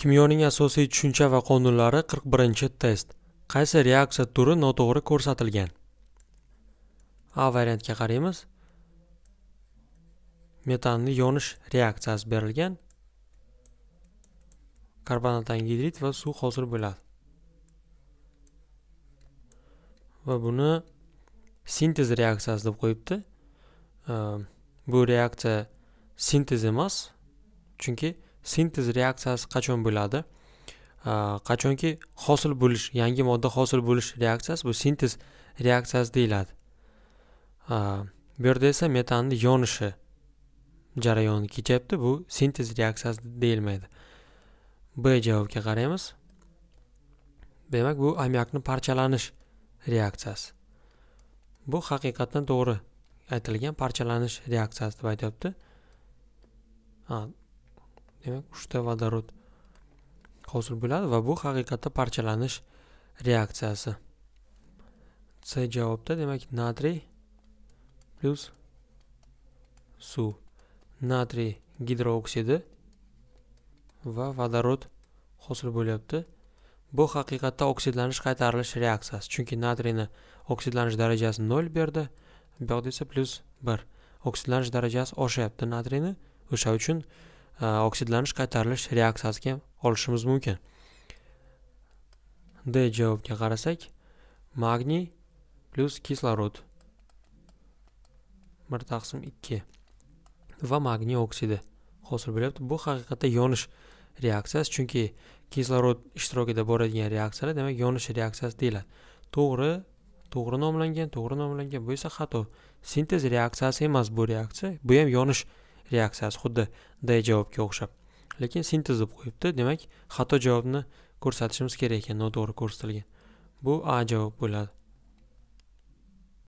kimyoning asosiy tushuncha va qonunlari 41 test qaysi reaksiya turi noto'g'ri ko'rsatilgan a variantga qaraymiz metanni yonish reaksiyasi berilgan karbonat angidrid va suv hosil bo'ladi va buni sintez reaksiyasi deb qo'yibdi ehm, bu reaksiya sintez emas chunki sintez reaksiyasi qachon bo'ladi qachonki hosil bo'lish yangi modda hosil bo'lish reaksiyasi bu sintez reaksiyasi deyiladi bu yerda esa metanni yonishi jarayoni kechyapti bu sintez reaksiyasi deyilmaydi b javobga qaraymiz demak bu ammiakni parchalanish reaksiyasi bu haqiqatdan to'g'ri aytilgan parchalanish reaksiyasi deb aytyapti demak uchta vodorod hosil bo'ladi va bu haqiqatda parchalanish reaksiyasi c javobda demak natriy plyus suv natriy gidrooksidi va vodorod hosil bo'lyapti bu haqiqatda oksidlanish qaytarilish reaksiyasi chunki natriyni oksidlanish darajasi 0 berdi bu yoqda esa plyus 1 oksidlanish darajasi oshyapti natriyni o'sha uchun Э, oksidlanish qaytarilish reaksiyasiga olishimiz mumkin d javobga qarasak magniy plyus kislorod bir taqsim ikki va magniy oksidi hosil bo'lyapti bu haqiqatda yonish reaksiyasi chunki kislorod ishtirokida boradigan reaksiyalar demak yonish reaksiyasi deyiladi to'g'ri to'g'ri nomlangan to'g'ri nomlangan bu esa xato sintez reaksiyasi emas bu reaksiya bu ham yonish reaksiyasi xuddi d javobga o'xshab lekin sintez deb qo'yibdi demak xato javobni ko'rsatishimiz kerak ekan noto'g'ri ko'rsatilgan bu a javob bo'ladi